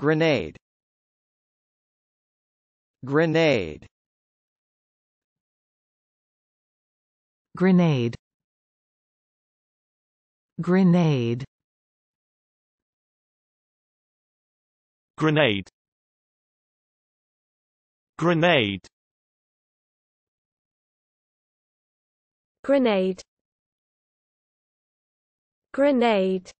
Grenade Grenade Grenade Grenade Grenade Grenade Grenade Grenade